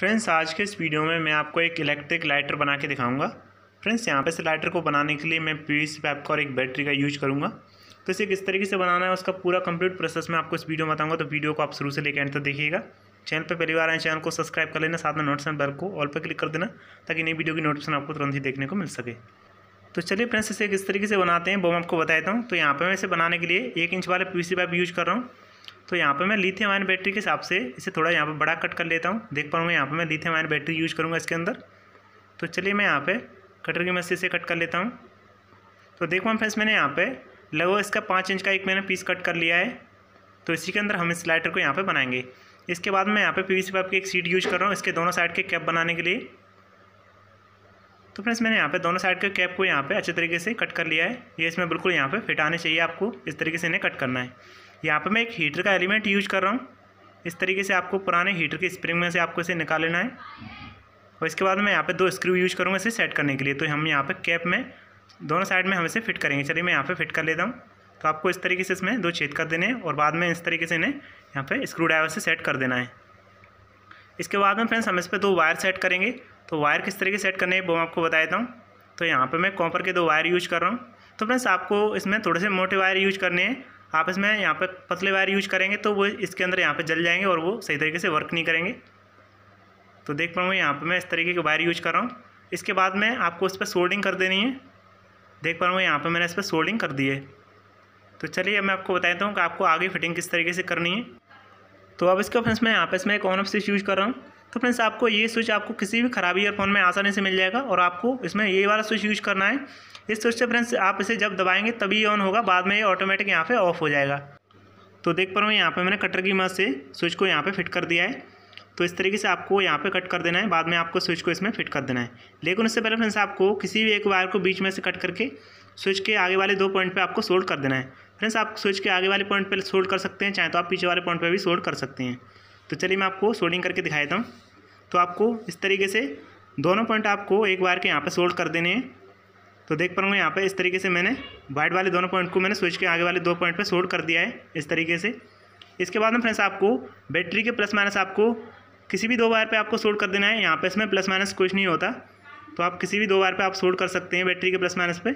friends आज के इस वीडियो में मैं आपको एक इलेक्ट्रिक लाइटर बना के दिखाऊंगा फ्रेंड्स यहाँ पे से लाइटर को बनाने के लिए मैं पी पैप का और एक बैटरी का यूज करूँगा तो इसे किस तरीके से बनाना है उसका पूरा कंप्लीट प्रोसेस मैं आपको इस वीडियो में बताऊँगा तो वीडियो को आप शुरू से लेकर एंड तक देखिएगा चैनल पर पहली बार आए चैनल को सब्सक्राइब कर लेना साथ में नोटिस बेल को ऑल पर क्लिक कर देना ताकि नई वीडियो की नोटिफिकेशन आपको तुरंत ही देखने को मिल सके तो चलिए फ्रेंड्स इसे किस तरीके से बनाते हैं वो मैं आपको बताता हूँ तो यहाँ पर मैं इसे बनाने के लिए एक इंच वाले पी पैप यूज कर रहा हूँ तो यहाँ पर मैं लिथियम आयन बैटरी के हिसाब से इसे थोड़ा यहाँ पर बड़ा कट कर लेता हूँ देख पाऊँगा यहाँ पर मैं लिथियम आयन बैटरी यूज करूँगा इसके अंदर तो चलिए मैं यहाँ पर कटर की मस्ती से कट कर लेता हूँ तो देख पाऊँ फ्रेंड्स मैंने यहाँ पर लगभग इसका पाँच इंच का एक मैंने पीस कट कर लिया है तो इसी के अंदर हम इस लाइटर को यहाँ पर बनाएंगे इसके बाद मैं यहाँ पे पीवीसी पाइप की एक सीट यूज कर रहा हूँ इसके दोनों साइड के कैप बनाने के लिए तो फ्रेंड्स मैंने यहाँ पे दोनों साइड के कैप को यहाँ पे अच्छे तरीके से कट कर लिया है ये इसमें बिल्कुल यहाँ पे फिट आने चाहिए आपको इस तरीके से इन्हें कट करना है यहाँ पर मैं एक हीटर का एलिमेंट यूज कर रहा हूँ इस तरीके से आपको पुराने हीटर के स्प्रिंग में से आपको इसे निकाल लेना है और इसके बाद मैं यहाँ पे दो स्क्रू यूज करूँगा इसे सेट करने के लिए तो हम यहाँ पे कैप में दोनों साइड में हम इसे फिट करेंगे चलिए मैं यहाँ पे फिट कर लेता हूँ तो आपको इस तरीके से इसमें दो छेद कर देने हैं और बाद में इस तरीके से इन्हें यहाँ पर स्क्रू ड्राइवर से सेट कर देना है इसके बाद में फ्रेंड्स हम इस पर दो वायर सेट करेंगे तो वायर किस तरीके सेट करने वो मैं आपको बता देता हूँ तो यहाँ पर मैं कॉपर के दो वायर यूज कर रहा हूँ तो फ्रेंड्स आपको इसमें थोड़े से मोटे वायर यूज करने हैं आप इसमें यहाँ पर पतले वायर यूज करेंगे तो वो इसके अंदर यहाँ पर जल जाएंगे और वो सही तरीके से वर्क नहीं करेंगे तो देख पाऊँगा यहाँ पर मैं इस तरीके के वायर यूज कर रहा हूँ इसके बाद में आपको इस पर सोल्डिंग कर देनी है देख पा रहा हूँ यहाँ पर मैंने इस पर सोल्डिंग कर दी है तो चलिए अब मैं आपको बताता हूँ कि आपको आगे फिटिंग किस तरीके से करनी है तो अब इसका फ्रेंड्स मैं यहाँ पर इसमें एक ऑन ऑफ स्विच यूज़ कर रहा हूँ तो फ्रेंड्स आपको ये स्विच आपको किसी भी खराबी फोन में आसानी से मिल जाएगा और आपको इसमें ये वाला स्विच यूज़ करना है इस स्विच से फ्रेंड्स आप इसे जब दबाएंगे तभी ऑन होगा बाद में ये ऑटोमेटिक यहाँ पे ऑफ हो जाएगा तो देख पा रहा हूँ यहाँ पे मैंने कटर की मदद से स्विच को यहाँ पे फिट कर दिया है तो इस तरीके से आपको यहाँ पे कट कर देना है बाद में आपको स्विच को इसमें फिट कर देना है लेकिन उससे पहले फ्रेंड्स आपको किसी भी एक वायर को बीच में से कट करके स्विच के आगे वाले दो पॉइंट पे आपको सोल्ड कर देना है फ्रेंड्स आप स्विच के आगे वाले पॉइंट पे सोल्ड कर सकते हैं चाहे तो आप पीछे वाले पॉइंट पे भी सोल्ड कर सकते हैं तो चलिए मैं आपको सोल्डिंग करके दिखा देता हूँ तो आपको इस तरीके से दोनों पॉइंट आपको एक बार के यहाँ पर सोल्ड कर देने हैं तो देख पाऊँगा यहाँ पर इस तरीके से मैंने वाइट वाले दोनों पॉइंट को मैंने स्विच के आगे वाले दो पॉइंट पर सोल्ड कर दिया है इस तरीके से इसके बाद में फ्रेंड्स आपको बैटरी के प्लस माइनस आपको किसी भी दो वायर पे आपको सोल्ड कर देना है यहाँ पे इसमें प्लस माइनस कुछ नहीं होता तो आप किसी भी दो वायर पे आप सोल्ड कर सकते हैं बैटरी के प्लस माइनस पे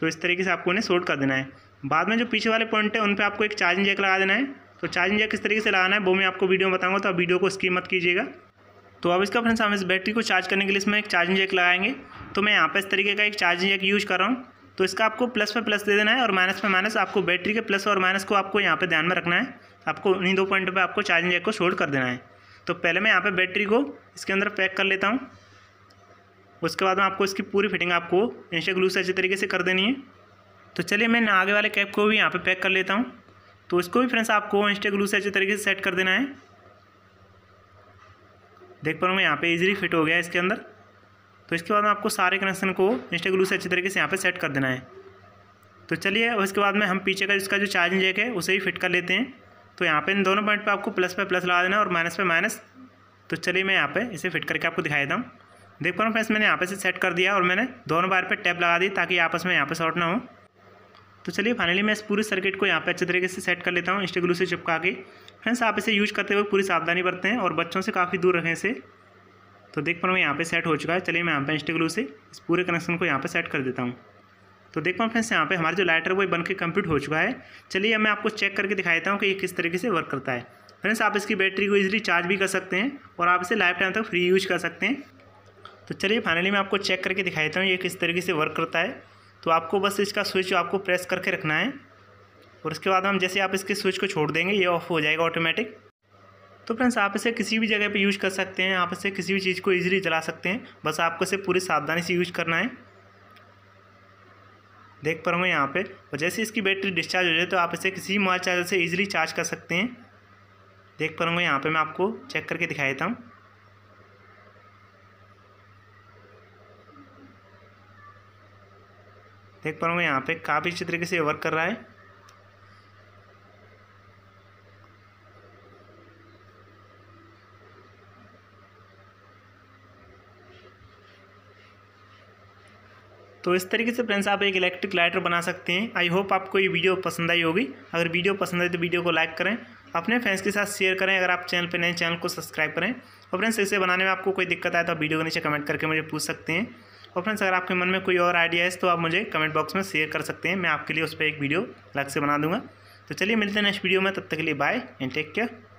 तो इस तरीके से आपको इन्हें सोल्ड कर देना है बाद में जो पीछे वाले पॉइंट है उन पर आपको एक चार्जिंग जैक लगा देना है तो चार्जिंग जैक किस तरीके से लगाना है वो मैं आपको वीडियो में बताऊँगा तो आप वीडियो को स्कीम मत कीजिएगा तो अब इसका फ्रेंड्स हम इस बैटरी को चार्ज करने के लिए इसमें एक चार्जिंग जैक लगाएंगे तो मैं यहाँ पर इस तरीके का एक चार्जिंग जैक यूज़ कर रहा हूँ तो इसका आपको प्लस पे प्लस दे देना है और माइनस पे माइनस आपको बैटरी के प्लस और माइनस को आपको यहाँ पे ध्यान में रखना है आपको उन्हीं दो पॉइंट पे आपको चार्जिंग जैक को शोल्ड कर देना है तो पहले मैं यहाँ पे बैटरी को इसके अंदर पैक कर लेता हूँ उसके बाद में आपको इसकी पूरी फिटिंग आपको इंस्टा ग्लू से अच्छे तरीके से कर देनी है तो चलिए मैं आगे वाले कैप को भी यहाँ पर पैक कर लेता हूँ तो इसको भी फ्रेंड्स आपको इंस्टे ग्लू से अच्छे तरीके से सेट कर देना है देख पा रहा हूँ यहाँ पे इजीली फिट हो गया इसके अंदर तो इसके बाद में आपको सारे कनेक्शन को इंस्टे ग्लू से अच्छे तरीके से यहाँ पे सेट कर देना है तो चलिए उसके बाद में हम पीछे का इसका जो चार्जिंग जैक है उसे ही फिट कर लेते हैं तो यहाँ पर इन दोनों पॉइंट पर आपको प्लस पे प्लस लगा देना और माइनस पर माइनस तो चलिए मैं यहाँ पर इसे फिट करके आपको दिखाई देता हूँ देख पा रहा हूँ फ्रेंड्स मैंने यहाँ पर से सेट कर दिया और मैंने दोनों बार पे टैप लगा दी ताकि आपस में यहाँ पर शॉर्ट ना हो तो चलिए फाइनली मैं इस पूरे सर्किट को यहाँ पे अच्छे तरीके से सेट कर लेता हूँ इंस्टेग्लू से चिपका के फ्रेंड्स आप इसे यूज करते हुए पूरी सावधानी बरतें हैं और बच्चों से काफ़ी दूर रखें इसे तो देख पाऊँ मैं यहाँ पे सेट हो चुका है चलिए मैं यहाँ पे इंस्टेग्लू से इस पूरे कनेक्शन को यहाँ पे सेट कर देता हूँ तो देख पाऊँ फ्रेंड्स यहाँ पे हमारा जो लाइटर वो बन के कम्प्लीट हो चुका है चलिए मैं आपको चेक करके दिखा देता हूँ कि ये किस तरीके से वर्क करता है फ्रेंड्स आप इसकी बैटरी को ईजिली चार्ज भी कर सकते हैं और आप इसे लाइफ टाइम तक फ्री यूज कर सकते हैं तो चलिए फाइनली मैं आपको चेक करके दिखा देता हूँ ये किस तरीके से वर्क करता है तो आपको बस इसका स्विच आपको प्रेस करके रखना है और उसके बाद हम जैसे आप इसके स्विच को छोड़ देंगे ये ऑफ हो जाएगा ऑटोमेटिक तो फ्रेंड्स आप इसे किसी भी जगह पे यूज़ कर सकते हैं आप इसे किसी भी चीज़ को इजीली जला सकते हैं बस आपको इसे पूरी सावधानी से यूज करना है देख पा रहा हूँ यहाँ पे और जैसे इसकी बैटरी डिस्चार्ज हो जाए तो आप इसे किसी मोबाइल चार्जर से ईजिली चार्ज कर सकते हैं देख पा रहा हूँ यहाँ पर मैं आपको चेक करके दिखाई देता हूँ देख पा रहा हूँ यहाँ पे काफ़ी अच्छी तरीके से वर्क कर रहा है तो इस तरीके से फ्रेंड्स आप एक इलेक्ट्रिक लाइटर बना सकते हैं आई होप आपको ये वीडियो पसंद आई होगी अगर वीडियो पसंद आई तो वीडियो को लाइक करें अपने फ्रेंड्स के साथ शेयर करें अगर आप चैनल पर नए चैनल को सब्सक्राइब करें और फ्रेंड्स इसे बनाने में आपको कोई दिक्कत आए तो आप वीडियो के नीचे कमेंट करके मुझे पूछ सकते हैं और फ्रेंड्स अगर आपके मन में कोई और आइडिया है तो आप मुझे कमेंट बॉक्स में शेयर कर सकते हैं मैं आपके लिए उस पर एक वीडियो अलग से बना दूंगा तो चलिए मिलते हैं नेक्स्ट वीडियो में तब तक के लिए बाय एंड टेक केयर